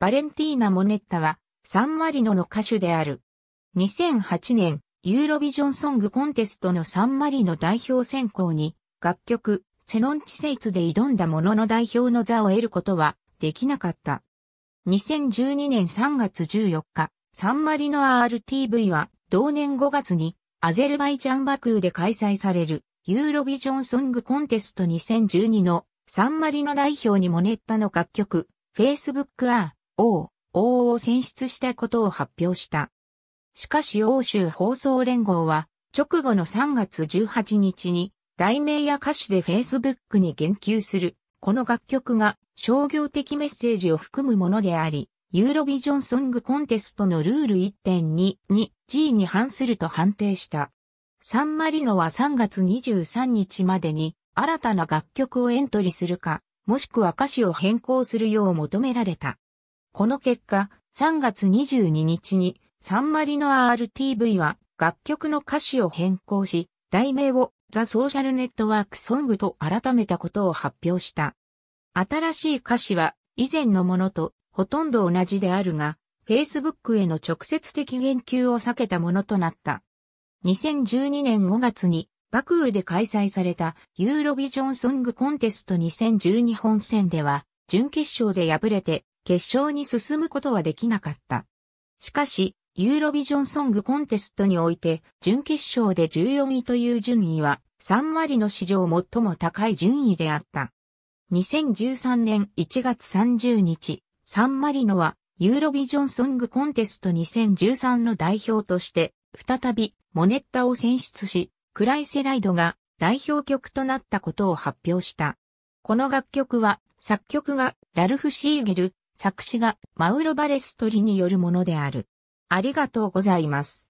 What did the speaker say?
バレンティーナ・モネッタは、サンマリノの歌手である。2008年、ユーロビジョンソングコンテストのサンマリノ代表選考に、楽曲、セノンチセイツで挑んだものの代表の座を得ることは、できなかった。2012年3月14日、サンマリノ RTV は、同年5月に、アゼルバイジャンバクーで開催される、ユーロビジョンソングコンテスト2012の、サンマリノ代表にモネッタの楽曲、Facebook R、王、王を選出したことを発表した。しかし欧州放送連合は、直後の3月18日に、題名や歌詞で Facebook に言及する、この楽曲が商業的メッセージを含むものであり、ユーロビジョンソングコンテストのルール 1.22G に反すると判定した。サンマリノは3月23日までに新たな楽曲をエントリーするか、もしくは歌詞を変更するよう求められた。この結果、3月22日にサンマリの RTV は楽曲の歌詞を変更し、題名をザ・ソーシャルネットワーク・ソングと改めたことを発表した。新しい歌詞は以前のものとほとんど同じであるが、Facebook への直接的言及を避けたものとなった。2012年5月にバクーで開催されたユーロビジョンソングコンテスト2012本戦では準決勝で敗れて決勝に進むことはできなかった。しかし、ユーロビジョンソングコンテストにおいて、準決勝で14位という順位は、サンマリの史上最も高い順位であった。2013年1月30日、サンマリノは、ユーロビジョンソングコンテスト2013の代表として、再び、モネッタを選出し、クライセライドが代表曲となったことを発表した。この楽曲は、作曲がラルフ・シーゲル、作詞がマウロ・バレストリによるものである。ありがとうございます。